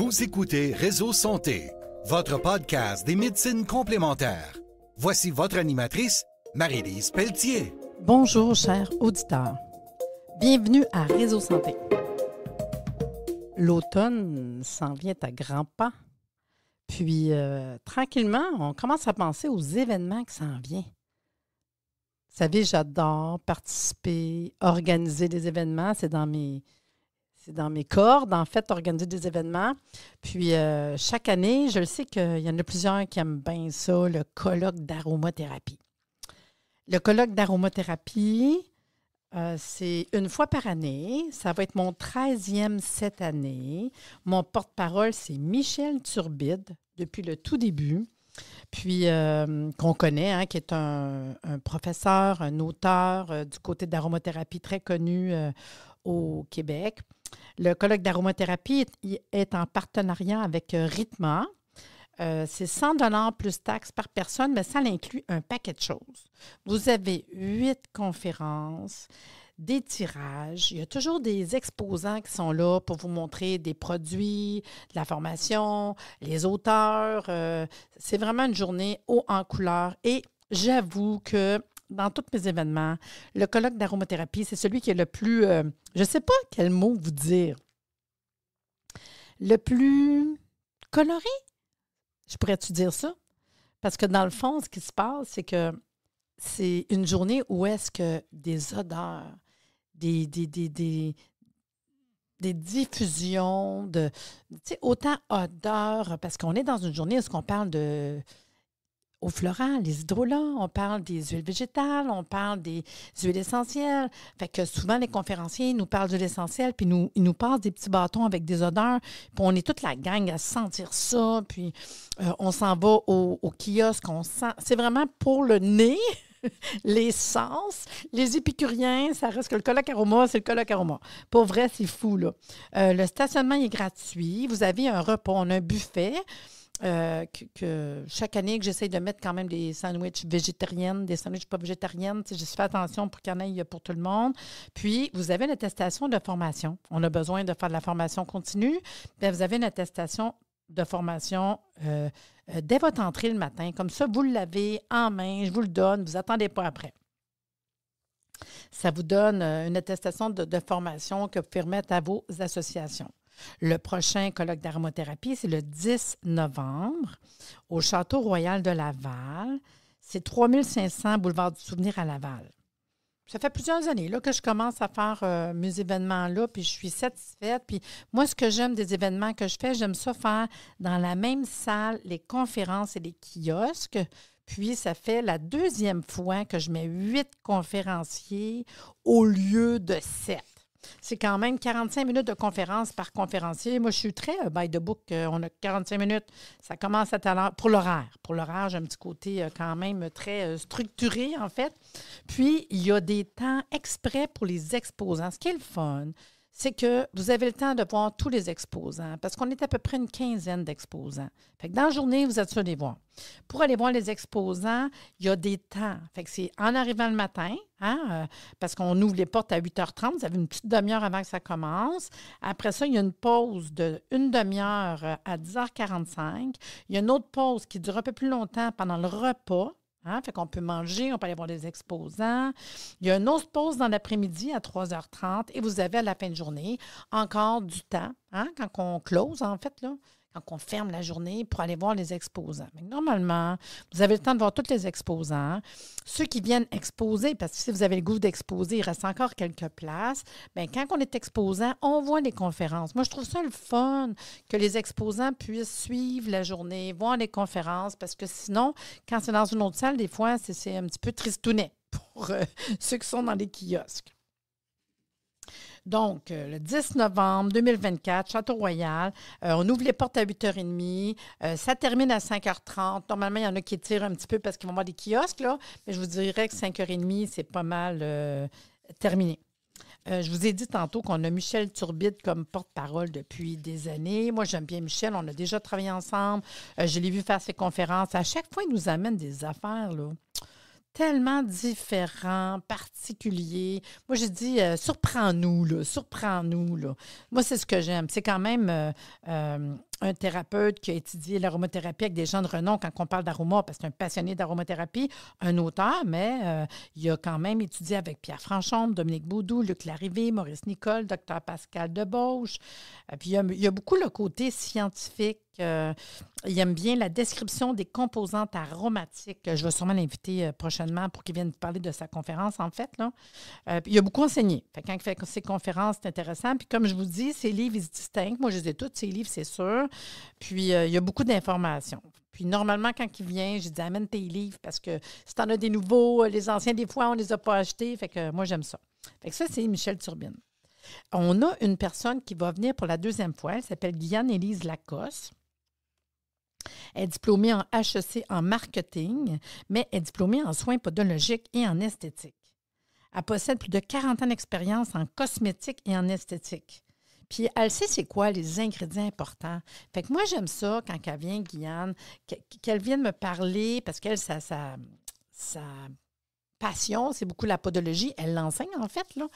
Vous écoutez Réseau Santé, votre podcast des médecines complémentaires. Voici votre animatrice, Marie-Lise Pelletier. Bonjour, chers auditeurs. Bienvenue à Réseau Santé. L'automne s'en vient à grands pas. Puis, euh, tranquillement, on commence à penser aux événements qui s'en viennent. Vous savez, j'adore participer, organiser des événements. C'est dans mes, dans mes cordes, en fait, organiser des événements. Puis euh, chaque année, je le sais qu'il y en a plusieurs qui aiment bien ça, le colloque d'aromathérapie. Le colloque d'aromathérapie, euh, c'est une fois par année. Ça va être mon 13e cette année. Mon porte-parole, c'est Michel Turbide depuis le tout début. Puis, euh, qu'on connaît, hein, qui est un, professeur, un auteur du côté d'aromathérapie très connu au Québec. Le colloque d'aromathérapie est en partenariat avec euh, Ritma. Euh, c'est 100 dollars plus taxes par personne, mais ça inclut un paquet de choses. Vous avez huit conférences, des tirages. Il y a toujours des exposants qui sont là pour vous montrer des produits, de la formation, les auteurs. Euh, c'est vraiment une journée haut en couleur et j'avoue que dans tous mes événements, le colloque d'aromathérapie, c'est celui qui est le plus, euh, je ne sais pas quel mot vous dire, le plus coloré. Je pourrais-tu dire ça? Parce que dans le fond, ce qui se passe, c'est que c'est une journée où est-ce que des odeurs, des, des, des, des, des diffusions, de, autant odeurs, parce qu'on est dans une journée est-ce qu'on parle de au floral, les hydrolats, on parle des huiles végétales, on parle des huiles essentielles. Fait que souvent, les conférenciers nous parlent de l'essentiel, puis nous, ils nous passent des petits bâtons avec des odeurs, puis on est toute la gang à sentir ça, puis euh, on s'en va au, kiosque, on sent. C'est vraiment pour le nez les sens. Les épicuriens, ça reste que le coloc aroma, c'est le coloc aroma. Pour vrai, c'est fou, là. Euh, le stationnement est gratuit. Vous avez un repas, on a un buffet. Euh, que, chaque année que j'essaye de mettre quand même des sandwichs végétariennes, des sandwichs pas végétariennes. Je fais attention pour qu'il y en ait pour tout le monde. Puis, vous avez une attestation de formation. On a besoin de faire de la formation continue. Bien, vous avez une attestation de formation euh, euh, dès votre entrée le matin. Comme ça, vous l'avez en main, je vous le donne, vous attendez pas après. Ça vous donne une attestation de, formation que vous permettez à vos associations. Le prochain colloque d'aromothérapie, c'est le 10 novembre au Château Royal de Laval. C'est 3500 boulevard du Souvenir à Laval. Ça fait plusieurs années là, que je commence à faire euh, mes événements-là, puis je suis satisfaite. Puis moi, ce que j'aime des événements que je fais, j'aime ça faire dans la même salle les conférences et les kiosques. Puis, ça fait la deuxième fois que je mets huit conférenciers au lieu de sept. C'est quand même 45 minutes de conférence par conférencier. Moi, je suis très euh, by the book. Euh, on a 45 minutes. Ça commence à pour l'horaire. Pour l'horaire, j'ai un petit côté euh, quand même très structuré, en fait. Puis, il y a des temps exprès pour les exposants, ce qui est le fun c'est que vous avez le temps de voir tous les exposants, parce qu'on est à peu près une quinzaine d'exposants. Fait que dans la journée, vous êtes sur les voir. Pour aller voir les exposants, il y a des temps. Fait que c'est en arrivant le matin, hein, euh, parce qu'on ouvre les portes à 8h30, vous avez une petite demi-heure avant que ça commence. Après ça, il y a une pause de une demi-heure euh, à 10h45. Il y a une autre pause qui dure un peu plus longtemps pendant le repas. Hein? Fait qu'on peut manger, on peut aller voir des exposants. Il y a une autre pause dans l'après-midi à 3h30 et vous avez à la fin de journée encore du temps, hein, quand on close en fait, là, qu'on ferme la journée pour aller voir les exposants. Mais normalement, vous avez le temps de voir tous les exposants. Ceux qui viennent exposer, parce que si vous avez le goût d'exposer, il reste encore quelques places. mais ben, quand on est exposant, on voit les conférences. Moi, je trouve ça le fun que les exposants puissent suivre la journée, voir les conférences, parce que sinon, quand c'est dans une autre salle, des fois, c'est un petit peu tristounet pour euh, ceux qui sont dans les kiosques. Donc, euh, le 10 novembre 2024, Château-Royal. Euh, on ouvre les portes à 8h30. Euh, ça termine à 5h30. Normalement, il y en a qui tirent un petit peu parce qu'ils vont voir des kiosques, là. Mais je vous dirais que 5h30, c'est pas mal terminé. je vous ai dit tantôt qu'on a Michel Turbide comme porte-parole depuis des années. Moi, j'aime bien Michel. On a déjà travaillé ensemble. je l'ai vu faire ses conférences. À chaque fois, il nous amène des affaires, là tellement différents, particuliers. Moi, je dis, euh, surprends-nous, là, surprends-nous. Moi, c'est ce que j'aime. C'est quand même euh, euh, un thérapeute qui a étudié l'aromathérapie avec des gens de renom quand on parle d'aroma, parce qu'il est un passionné d'aromathérapie, un auteur, mais euh, il a quand même étudié avec Pierre Franchombe, Dominique Boudou, Luc Larivé, Maurice Nicole, Dr Pascal Debauche. Euh, puis il y, a, beaucoup le côté scientifique. Euh, il aime bien la description des composantes aromatiques. Je vais sûrement l'inviter prochainement pour qu'il vienne parler de sa conférence, en fait. Là. il a beaucoup enseigné. quand il fait ses conférences, c'est intéressant. Puis comme je vous dis, ses livres, ils se distinguent. Moi, je les ai tous, ses livres, c'est sûr. Puis, euh, il y a beaucoup d'informations. Puis normalement, quand il vient, je dis amène tes livres parce que si tu en as des nouveaux, euh, les anciens, des fois, on ne les a pas achetés. Fait que moi, j'aime ça. Fait que ça, c'est Michel Turbine. On a une personne qui va venir pour la deuxième fois. Elle s'appelle Guyane Élise Lacoste. Elle est diplômée en HEC en marketing, mais est diplômée en soins podologiques et en esthétique. Elle possède plus de 40 ans d'expérience en cosmétique et en esthétique. Puis elle sait c'est quoi les ingrédients importants. Fait que moi, j'aime ça quand elle vient, Guyane, qu'elle vienne me parler parce qu'elle, sa ça, passion, c'est beaucoup la podologie. Elle l'enseigne, en fait. Là.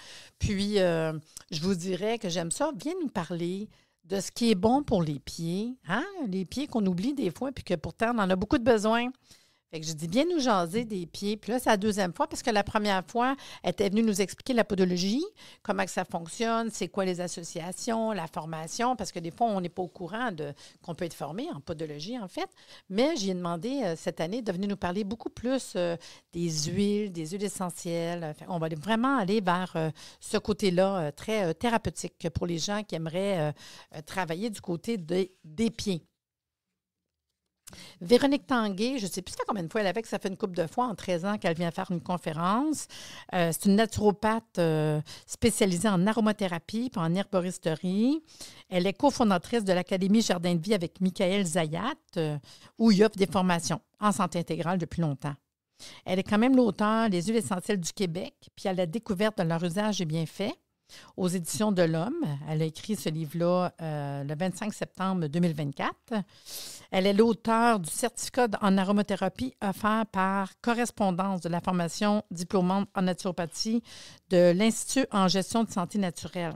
Puis, euh, je vous dirais que j'aime ça. Viens nous parler de ce qui est bon pour les pieds. Hein? Les pieds qu'on oublie des fois, puis que pourtant, on en a beaucoup de besoin je dis, bien nous jaser des pieds. Puis là, c'est la deuxième fois, parce que la première fois, elle était venue nous expliquer la podologie, comment que ça fonctionne, c'est quoi les associations, la formation, parce que des fois, on n'est pas au courant de qu'on peut être formé en podologie, en fait. Mais j'ai demandé euh, cette année de venir nous parler beaucoup plus euh, des huiles, des huiles essentielles. on va vraiment aller vers euh, ce côté-là très thérapeutique pour les gens qui aimeraient travailler du côté des pieds. Véronique Tanguay, je ne sais plus combien de fois elle avait, que ça fait une coupe de fois en 13 ans qu'elle vient faire une conférence. Euh, c'est une naturopathe euh, spécialisée en aromathérapie et en herboristerie. Elle est cofondatrice de l'Académie Jardin de vie avec Michael Zayat, euh, où il offre des formations en santé intégrale depuis longtemps. Elle est quand même l'auteur des huiles essentielles du Québec, puis à la découverte de leur usage et bienfaits aux éditions de l'Homme. Elle a écrit ce livre-là euh, le 25 septembre 2024. Elle est l'auteur du certificat en aromathérapie offert par correspondance de la formation diplômante en naturopathie de l'Institut en gestion de santé naturelle.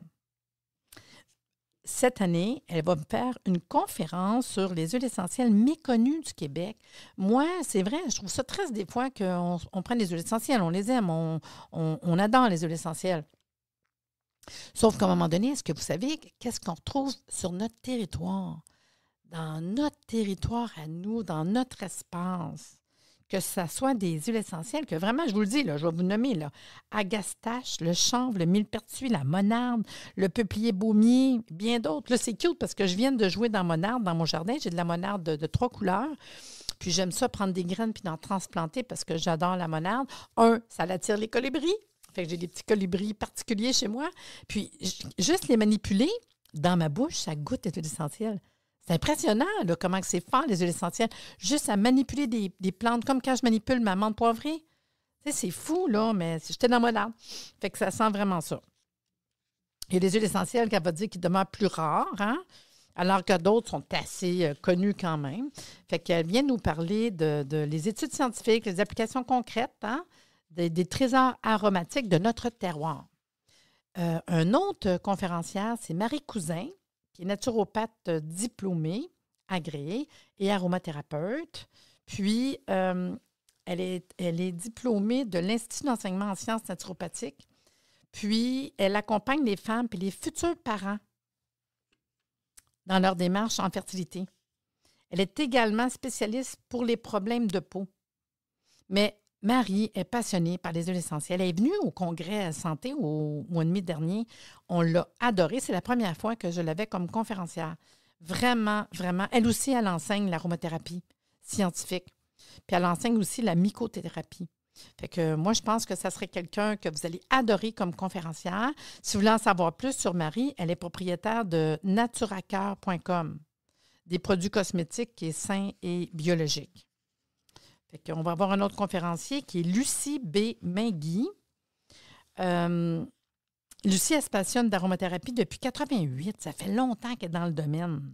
Cette année, elle va me faire une conférence sur les huiles essentielles méconnues du Québec. Moi, c'est vrai, je trouve ça très des fois qu'on on prend les huiles essentielles, on les aime, on, on, on adore les huiles essentielles. Sauf qu'à un moment donné, est-ce que vous savez qu'est-ce qu'on retrouve sur notre territoire, dans notre territoire à nous, dans notre espace? que ça soit des huiles essentielles, que vraiment, je vous le dis, là, je vais vous nommer, agastache, le chanvre, le millepertuis, la monarde, le peuplier baumier, bien d'autres. Là, c'est cute parce que je viens de jouer dans monarde, dans mon jardin. J'ai de la monarde de, trois couleurs. Puis j'aime ça prendre des graines puis d'en transplanter parce que j'adore la monarde. Un, ça l'attire les colibris. Fait que j'ai des petits colibris particuliers chez moi. Puis juste les manipuler dans ma bouche, ça goûte les huiles essentielles. C'est impressionnant là, comment c'est fort, les huiles essentielles. Juste à manipuler des, plantes, comme quand je manipule ma menthe poivrée. C'est fou, là, mais j'étais dans mon arbre. Fait que ça sent vraiment ça. Il y a des huiles essentielles qu'elle va dire qui demeurent plus rares, hein, alors que d'autres sont assez euh, connues quand même. Fait qu'elle vient nous parler de, les études scientifiques, les applications concrètes, hein? des, trésors aromatiques de notre terroir. Euh, un autre conférencière, c'est Marie Cousin, qui est naturopathe diplômée, agréée et aromathérapeute. Puis, euh, elle, est, elle est diplômée de l'Institut d'enseignement en sciences naturopathiques. Puis, elle accompagne les femmes et les futurs parents dans leur démarche en fertilité. Elle est également spécialiste pour les problèmes de peau. Mais Marie est passionnée par les huiles essentielles. Elle est venue au congrès santé au mois de mai dernier. On l'a adorée. C'est la première fois que je l'avais comme conférencière. Vraiment, vraiment. Elle aussi, elle enseigne l'aromathérapie scientifique. Puis elle enseigne aussi la mycothérapie. Fait que moi, je pense que ça serait quelqu'un que vous allez adorer comme conférencière. Si vous voulez en savoir plus sur Marie, elle est propriétaire de NaturaCœur.com, des produits cosmétiques qui sont sains et biologiques. On va avoir un autre conférencier qui est Lucie B. Mingui. Euh, Lucie, elle se passionne d'aromathérapie depuis 88. Ça fait longtemps qu'elle est dans le domaine.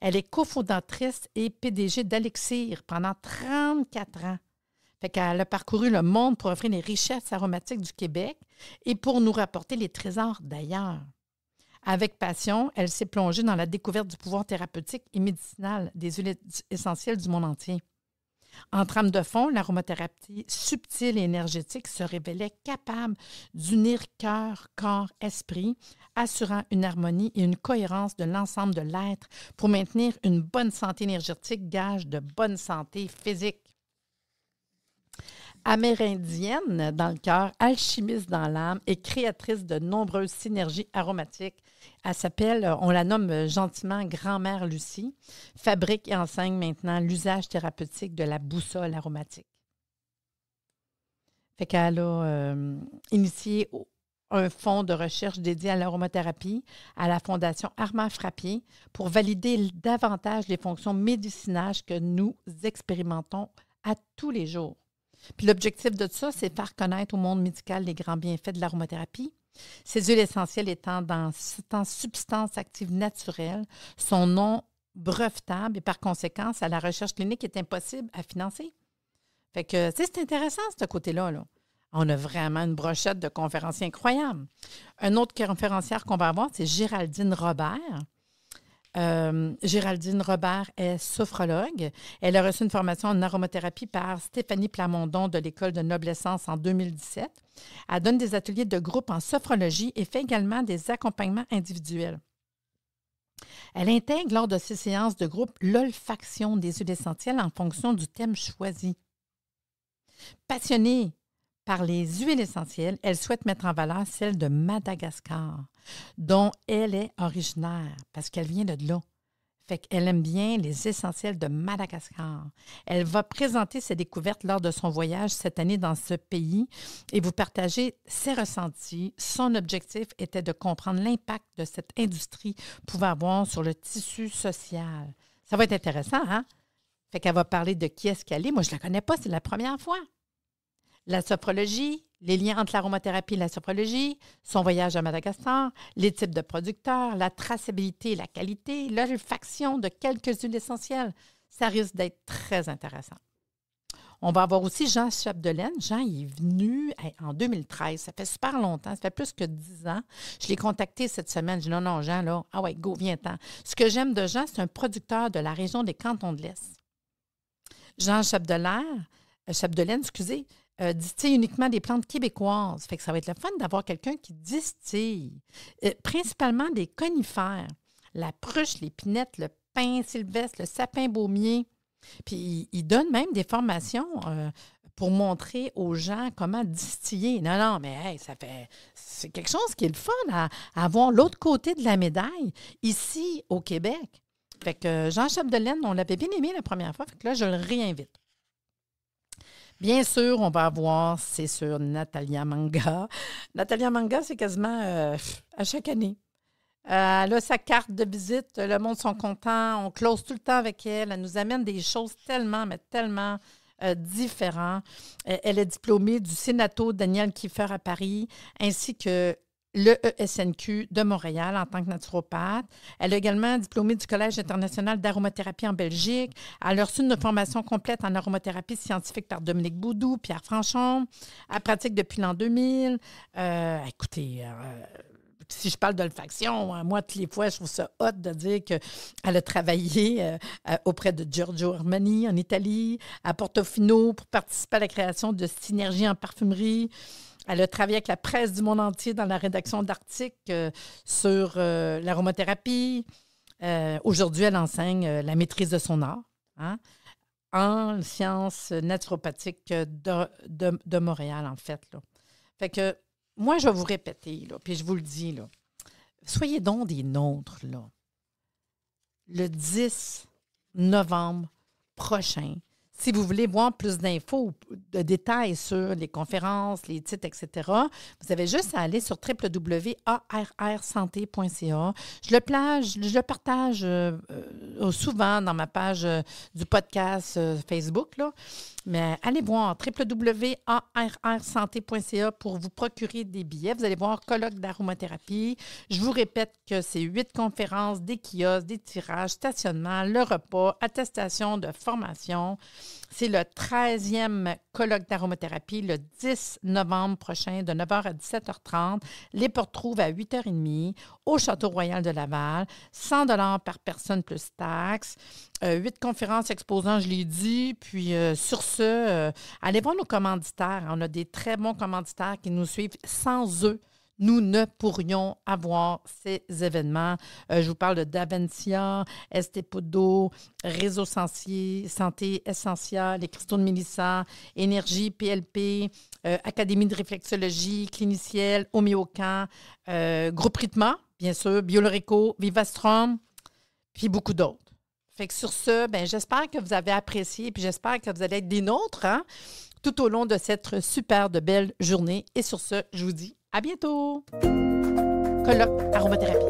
Elle est cofondatrice et PDG d'Alexir pendant 34 ans. Fait qu'elle a parcouru le monde pour offrir les richesses aromatiques du Québec et pour nous rapporter les trésors d'ailleurs. Avec passion, elle s'est plongée dans la découverte du pouvoir thérapeutique et médicinal des huiles essentielles du monde entier. En trame de fond, l'aromathérapie subtile et énergétique se révélait capable d'unir cœur, corps, esprit, assurant une harmonie et une cohérence de l'ensemble de l'être pour maintenir une bonne santé énergétique, gage de bonne santé physique amérindienne dans le cœur, alchimiste dans l'âme et créatrice de nombreuses synergies aromatiques elle s'appelle, euh, on la nomme euh, gentiment Grand-mère Lucie, fabrique et enseigne maintenant l'usage thérapeutique de la boussole aromatique. Fait qu'elle a euh, initié un fonds de recherche dédié à l'aromathérapie à la Fondation Armand Frappier pour valider davantage les fonctions médicinales que nous expérimentons à tous les jours. l'objectif de ça, c'est de faire connaître au monde médical les grands bienfaits de l'aromathérapie, ces huiles essentielles étant dans, en substance active naturelle, son nom brevetable et par conséquent, à la recherche clinique est impossible à financer. Fait que, c'est intéressant, ce côté-là. Là. On a vraiment une brochette de conférenciers incroyables. Un autre conférencière qu'on va avoir, c'est Géraldine Robert, euh, Géraldine Robert est sophrologue. Elle a reçu une formation en aromathérapie par Stéphanie Plamondon de l'École de Noblessence en 2017. Elle donne des ateliers de groupe en sophrologie et fait également des accompagnements individuels. Elle intègre lors de ses séances de groupe l'olfaction des huiles essentielles en fonction du thème choisi. Passionnée par les huiles essentielles, elle souhaite mettre en valeur celle de Madagascar, dont elle est originaire, parce qu'elle vient de là. Fait qu'elle aime bien les essentiels de Madagascar. Elle va présenter ses découvertes lors de son voyage cette année dans ce pays et vous partager ses ressentis. Son objectif était de comprendre l'impact de cette industrie pouvait avoir sur le tissu social. Ça va être intéressant, hein? Fait qu'elle va parler de qui est-ce qu'elle est. Moi, je ne la connais pas, c'est la première fois la sophrologie, les liens entre l'aromathérapie et la sophrologie, son voyage à Madagascar, les types de producteurs, la traçabilité la qualité, l'olfaction de quelques huiles essentielles. Ça risque d'être très intéressant. On va avoir aussi Jean Chapdelaine. Jean est venu en 2013. Ça fait super longtemps. Ça fait plus que 10 ans. Je l'ai contacté cette semaine. Je dis non, non, Jean, là, ah ouais, go, viens-t'en. Ce que j'aime de Jean, c'est un producteur de la région des Cantons de l'Est. Jean Chapdelaine, euh, excusez, euh, distille uniquement des plantes québécoises. Fait que ça va être le fun d'avoir quelqu'un qui distille euh, principalement des conifères, la pruche, l'épinette, le pin sylvestre, le sapin baumier. Puis il, donne même des formations euh, pour montrer aux gens comment distiller. Non, non, mais ça fait. C'est quelque chose qui est le fun à, avoir l'autre côté de la médaille ici au Québec. Fait que Jean Chapdelaine, on l'avait bien aimé la première fois, que là, je le réinvite. Bien sûr, on va avoir, c'est sur Natalia Manga. Natalia Manga, c'est quasiment euh, à chaque année. Euh, elle a sa carte de visite, le monde sont contents, on close tout le temps avec elle, elle nous amène des choses tellement, mais tellement euh, différentes. elle est diplômée du Sénato Daniel Kiefer à Paris, ainsi que le ESNQ de Montréal en tant que naturopathe. Elle est également diplômée du Collège international d'aromathérapie en Belgique. Elle a reçu une formation complète en aromathérapie scientifique par Dominique Boudou, Pierre Franchon. Elle pratique depuis l'an 2000. Euh, écoutez, euh, si je parle d'olfaction, hein, moi, toutes les fois, je trouve ça hot de dire qu'elle a travaillé euh, auprès de Giorgio Armani en Italie, à Portofino pour participer à la création de synergies en parfumerie. Elle a travaillé avec la presse du monde entier dans la rédaction d'articles euh, sur euh, l'aromathérapie. Euh, aujourd'hui, elle enseigne la maîtrise de son art. Hein, en sciences naturopathiques de, Montréal, en fait. Là. Fait que moi, je vais vous répéter, là, puis je vous le dis, là. soyez donc des nôtres. Le 10 novembre prochain, si vous voulez voir plus d'infos de détails sur les conférences, les titres, etc., vous avez juste à aller sur www.arrsanté.ca. Je le, plage, je le partage euh, euh, souvent dans ma page euh, du podcast Facebook. Là. Mais allez voir www.arrsanté.ca pour vous procurer des billets. Vous allez voir colloque d'aromathérapie. Je vous répète que c'est huit conférences, des kiosques, des tirages, stationnement, le repas, attestation de formation. C'est le 13e colloque d'aromothérapie, le 10 novembre prochain de 9h à 17h30. Les portes trouvent à 8h30 au Château Royal de Laval, 100 par personne plus taxes. Euh, huit conférences exposant, je l'ai dit. Puis euh, sur ce, euh, allez voir nos commanditaires. On a des très bons commanditaires qui nous suivent sans eux nous ne pourrions avoir ces événements. Euh, je vous parle de Daventia, Estepodo, Réseau Sancier, Santé Essentia, les cristaux de Mélissa, Énergie, PLP, euh, Académie de réflexologie, Cliniciel, Homéocan, euh, Groupe Ritma, bien sûr, Biolorico, Vivastrom, puis beaucoup d'autres. Fait que sur ce, ben, j'espère que vous avez apprécié, puis j'espère que vous allez être des nôtres hein, tout au long de cette super de belle journée. Et sur ce, je vous dis à bientôt! Colloque aromathérapie.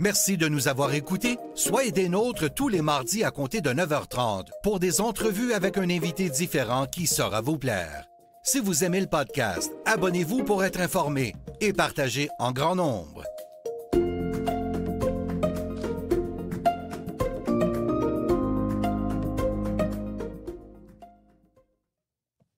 Merci de nous avoir écoutés. Soyez des nôtres tous les mardis à compter de 9h30 pour des entrevues avec un invité différent qui saura vous plaire. Si vous aimez le podcast, abonnez-vous pour être informé et partagez en grand nombre.